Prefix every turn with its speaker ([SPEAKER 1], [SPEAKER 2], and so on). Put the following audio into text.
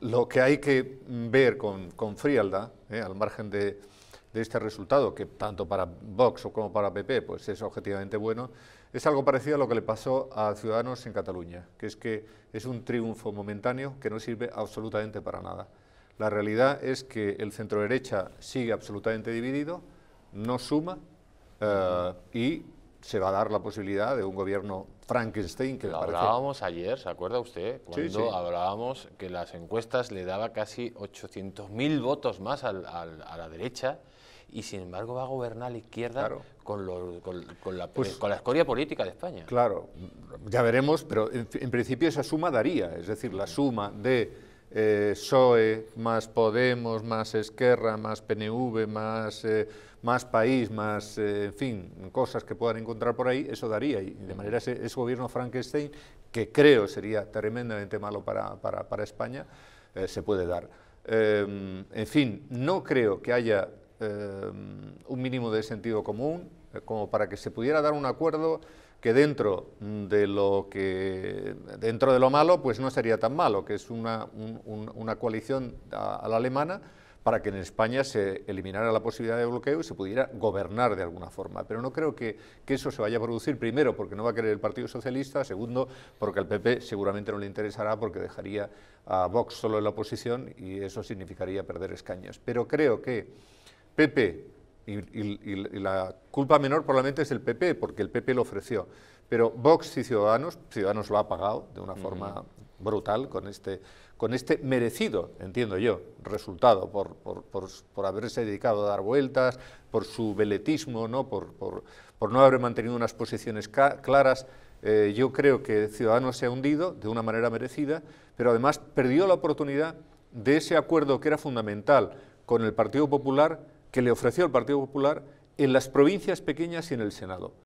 [SPEAKER 1] Lo que hay que ver con, con frialdad, ¿eh? al margen de, este resultado, que tanto para Vox como para PP pues es objetivamente bueno, es algo parecido a lo que le pasó a Ciudadanos en Cataluña, que es que es un triunfo momentáneo que no sirve absolutamente para nada. La realidad es que el centro derecha sigue absolutamente dividido, no suma eh, y se va a dar la posibilidad de un gobierno Frankenstein que lo parece... hablábamos
[SPEAKER 2] ayer, ¿se acuerda usted? Cuando hablábamos que las encuestas le daba casi 800.000 votos más a la derecha
[SPEAKER 1] y sin embargo va a gobernar la
[SPEAKER 2] izquierda pues con, la, escoria política de
[SPEAKER 1] España. Claro, ya veremos, pero en principio esa suma daría, es decir, la suma de eh, PSOE, más Podemos, más Esquerra, más PNV, más, eh, más País, más, eh, en fin, cosas que puedan encontrar por ahí, eso daría. Y de manera ese, gobierno Frankenstein, que creo sería tremendamente malo para España, eh, se puede dar. en fin, no creo que haya eh, un mínimo de sentido común, eh, como para que se pudiera dar un acuerdo que dentro de lo que dentro de lo malo pues no sería tan malo, que es una, una coalición a, la alemana para que en España se eliminara la posibilidad de bloqueo y se pudiera gobernar de alguna forma. Pero no creo que, que eso se vaya a producir, primero, porque no va a querer el Partido Socialista, segundo, porque al PP seguramente no le interesará porque dejaría a Vox solo en la oposición y eso significaría perder escaños. Pero creo que PP, y, la culpa menor probablemente es el PP, porque el PP lo ofreció. Pero Vox y Ciudadanos, Ciudadanos lo ha pagado de una forma brutal con este, con este merecido, entiendo yo, resultado por, haberse dedicado a dar vueltas, por su veletismo, ¿no? Por, por, no haber mantenido unas posiciones claras. Eh, yo creo que Ciudadanos se ha hundido de una manera merecida, pero además perdió la oportunidad de ese acuerdo que era fundamental con el Partido Popular que le ofreció el Partido Popular en las provincias pequeñas y en el Senado.